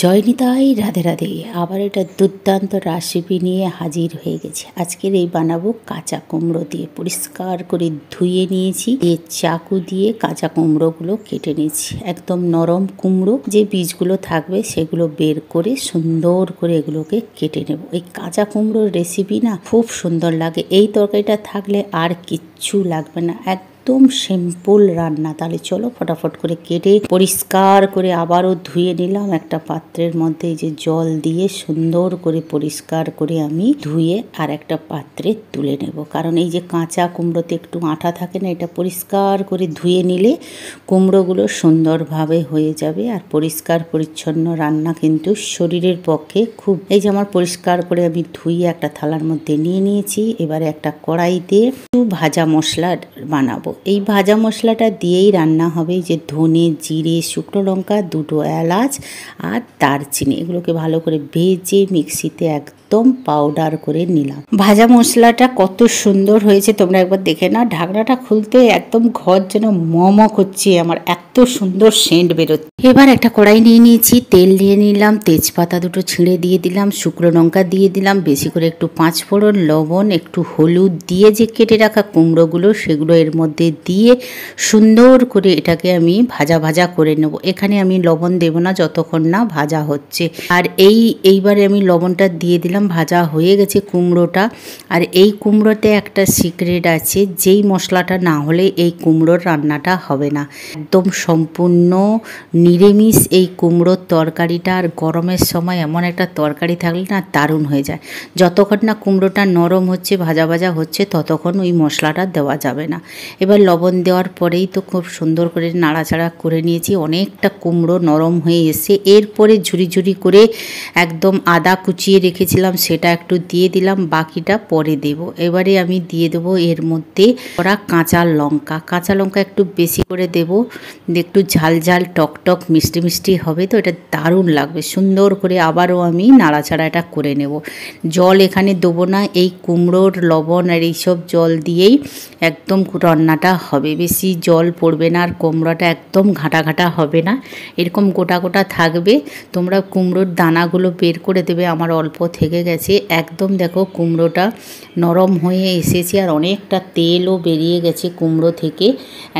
জয়নিতাই রাধে রাধে আবার এটা দুর্দান্ত রেসিপি নিয়ে হাজির হয়ে গেছে আজকের এই বানাবো কাঁচা কুমড়ো দিয়ে পরিষ্কার করে ধুয়ে নিয়েছি এ চাকু দিয়ে কাঁচা কুমড়োগুলো কেটে নিয়েছি একদম নরম কুমড়ো যে বীজগুলো থাকবে সেগুলো বের করে সুন্দর করে এগুলোকে কেটে নেব এই কাঁচা কুমড়োর রেসিপি না খুব সুন্দর লাগে এই তরকারিটা থাকলে আর কিচ্ছু লাগবে না এক একদম সিম্পল রান্না তাহলে চলো ফটাফট করে কেটে পরিষ্কার করে আবারও ধুয়ে নিলাম একটা পাত্রের মধ্যে যে জল দিয়ে সুন্দর করে পরিষ্কার করে আমি ধুয়ে আর একটা পাত্রে তুলে নেব কারণ এই যে কাঁচা কুমড়োতে একটু আঠা থাকে না এটা পরিষ্কার করে ধুয়ে নিলে কুমড়োগুলো সুন্দরভাবে হয়ে যাবে আর পরিষ্কার পরিচ্ছন্ন রান্না কিন্তু শরীরের পক্ষে খুব এই যে আমার পরিষ্কার করে আমি ধুয়ে একটা থালার মধ্যে নিয়ে নিয়েছি এবারে একটা কড়াইতে ভাজা মশলা বানাবো এই ভাজা মশলাটা দিয়েই রান্না হবে যে ধনে জিরে শুকনো লঙ্কা দুটো এলাচ আর দারচিনি এগুলোকে ভালো করে ভেজে মিক্সিতে একদম পাউডার করে নিলাম ভাজা মশলাটা কত সুন্দর হয়েছে তোমরা একবার দেখে না ঢাকনাটা খুলতে একদম ঘর যেন মম করছে আমার এত সুন্দর সেন্ট বেরোচ্ছে এবার একটা কড়াই নিয়ে নিয়েছি তেল নিয়ে নিলাম তেজপাতা দুটো ছিঁড়ে দিয়ে দিলাম শুকনো লঙ্কা দিয়ে দিলাম বেশি করে একটু পাঁচ ফোড়ন লবণ একটু হলুদ দিয়ে যে কেটে রাখা কুমড়োগুলো সেগুলো এর মধ্যে দিয়ে সুন্দর করে এটাকে আমি ভাজা ভাজা করে নেব এখানে আমি লবণ দেব না যতক্ষণ না ভাজা হচ্ছে আর এই এইবারে আমি লবণটা দিয়ে দিলাম ভাজা হয়ে গেছে কুমড়োটা আর এই কুমড়োতে একটা সিক্রেট আছে যেই মশলাটা না হলে এই কুমড়োর রান্নাটা হবে না একদম সম্পূর্ণ নিরামিষ এই কুমড়োর তরকারিটা আর গরমের সময় এমন একটা তরকারি থাকলে না দারুণ হয়ে যায় যতক্ষণ না কুমড়োটা নরম হচ্ছে ভাজা ভাজা হচ্ছে ততক্ষণ ওই মশলাটা দেওয়া যাবে না এবার লবণ দেওয়ার পরেই তো খুব সুন্দর করে নাড়াচাড়া করে নিয়েছি অনেকটা কুমড়ো নরম হয়ে এসে এরপরে ঝুরি ঝুরি করে একদম আদা কুচিয়ে রেখেছিলাম সেটা একটু দিয়ে দিলাম বাকিটা পরে দেব এবারে আমি দিয়ে দেব এর মধ্যে ওরা কাঁচা লঙ্কা কাঁচা লঙ্কা একটু বেশি করে দেব একটু ঝাল ঝাল টকটক মিষ্টি মিষ্টি হবে তো এটা দারুণ লাগবে সুন্দর করে আবারও আমি নাড়াচাড়া এটা করে নেব জল এখানে দেবো না এই কুমড়োর লবণ আর এইসব জল দিয়েই একদম রান্নাটা হবে বেশি জল পড়বে না আর কুমড়োটা একদম ঘাটা ঘাটা হবে না এরকম গোটা গোটা থাকবে তোমরা কুমড়োর দানাগুলো বের করে দেবে আমার অল্প থেকে গেছে একদম দেখো কুমড়োটা নরম হয়ে এসেছে আর অনেকটা তেলও বেরিয়ে গেছে কুমড়ো থেকে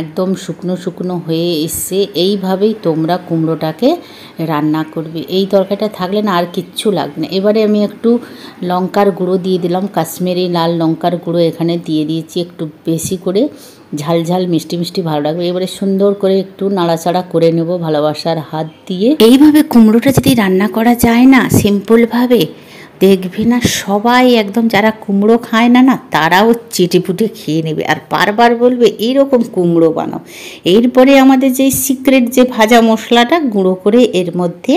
একদম শুকনো শুকনো হয়ে এসছে এইভাবেই তোমরা কুমড়োটাকে রান্না করবে এই তরকারিটা থাকলে না আর কিচ্ছু লাগবে না এবারে আমি একটু লঙ্কার গুঁড়ো দিয়ে দিলাম কাশ্মীরি লাল লঙ্কার গুঁড়ো এখানে দিয়ে দিই দিয়েছি একটু বেশি করে ঝাল ঝাল মিষ্টি মিষ্টি ভালো লাগবে এবারে সুন্দর করে একটু নাড়াচাড়া করে নেব ভালোবাসার হাত দিয়ে এইভাবে কুমড়োটা যদি রান্না করা যায় না সিম্পলভাবে দেখবি না সবাই একদম যারা কুমড়ো খায় না না তারাও চেটেপুটে খেয়ে নেবে আর বারবার বলবে এইরকম কুমড়ো বানাও এরপরে আমাদের যে সিক্রেট যে ভাজা মশলাটা গুঁড়ো করে এর মধ্যে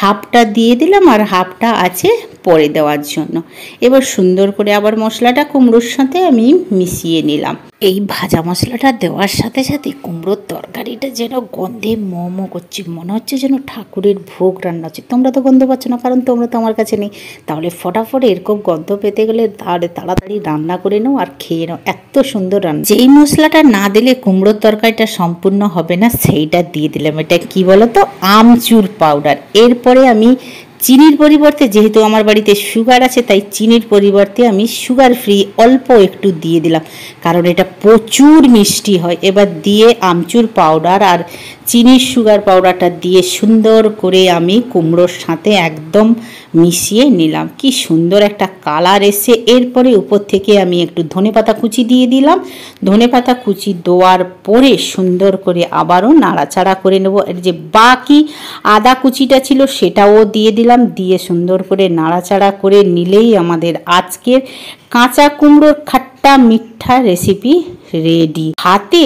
হাফটা দিয়ে দিলাম আর হাফটা আছে পরে দেওয়ার জন্য এবার সুন্দর করে আবার মশলাটা কুমড়োর সাথে আমি মিশিয়ে নিলাম এই ভাজা মশলাটা দেওয়ার সাথে সাথে কুমড়োর তরকারিটা যেন গন্ধে মোমো করছে মনে হচ্ছে যেন ঠাকুরের ভোগ রান্না হচ্ছে তোমরা তো গন্ধ পাচ্ছ না কারণ তোমরা তো আমার কাছে নেই তাহলে ফটাফট এরকম গন্ধ পেতে গেলে তাড়াতাড়ি রান্না করে নাও আর খেয়ে নাও এত সুন্দর রান্না যেই মশলাটা না দিলে কুমড়োর তরকারিটা সম্পূর্ণ হবে না সেইটা দিয়ে দিলাম এটা কি বলো তো আমচুর পাউডার এরপরে আমি চিনির পরিবর্তে যেহেতু আমার বাড়িতে সুগার আছে তাই চিনির পরিবর্তে আমি সুগার ফ্রি অল্প একটু দিয়ে দিলাম কারণ এটা প্রচুর মিষ্টি হয় এবার দিয়ে আমচুর পাউডার আর চিনির সুগার পাউডারটা দিয়ে সুন্দর করে আমি কুমড়োর সাথে একদম মিশিয়ে নিলাম কি সুন্দর একটা কালার এসে এরপরে উপর থেকে আমি একটু ধনে পাতা কুচি দিয়ে দিলাম ধনে পাতা কুচি দেওয়ার পরে সুন্দর করে আবারও নাড়াচাড়া করে নেব এর যে বাকি আদা কুচিটা ছিল সেটাও দিয়ে দিলাম দিলাম দিয়ে সুন্দর করে নাড়াচাড়া করে নিলেই আমাদের আজকের কাঁচা কুমড়োর খাট্টা মিঠা রেসিপি রেডি হাতে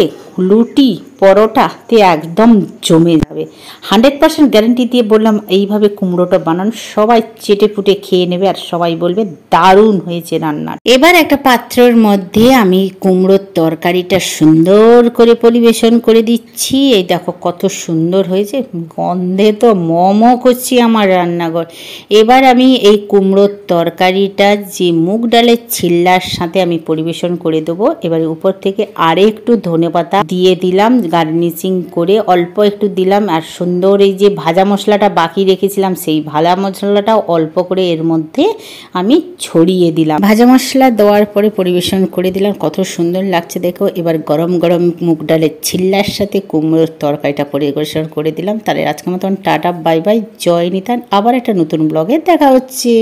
লুটি পরোটাতে একদম জমে যাবে হান্ড্রেড পার্সেন্ট গ্যারেন্টি দিয়ে বললাম এইভাবে কুমড়োটা বানান সবাই চেটে পুটে খেয়ে নেবে আর সবাই বলবে দারুণ হয়েছে রান্না এবার একটা পাত্রের মধ্যে আমি কুমড়োর তরকারিটা সুন্দর করে পরিবেশন করে দিচ্ছি এই দেখো কত সুন্দর হয়েছে গন্ধে তো মমো করছি আমার রান্নাঘর এবার আমি এই কুমড়োর তরকারিটা যে মুগ ডালের ছিল্লার সাথে আমি পরিবেশন করে দেবো এবার উপর থেকে থেকে আর একটু ধনে পাতা দিয়ে দিলাম গার্নিশিং করে অল্প একটু দিলাম আর সুন্দর এই যে ভাজা মশলাটা বাকি রেখেছিলাম সেই ভাজা মশলাটাও অল্প করে এর মধ্যে আমি ছড়িয়ে দিলাম ভাজা মশলা দেওয়ার পরে পরিবেশন করে দিলাম কত সুন্দর লাগছে দেখো এবার গরম গরম মুগ ডালের ছিল্লার সাথে কুমড়োর তরকারিটা পরিবেশন করে দিলাম তাহলে আজকে মতন টাটা বাই বাই জয় নিতান আবার একটা নতুন ব্লগে দেখা হচ্ছে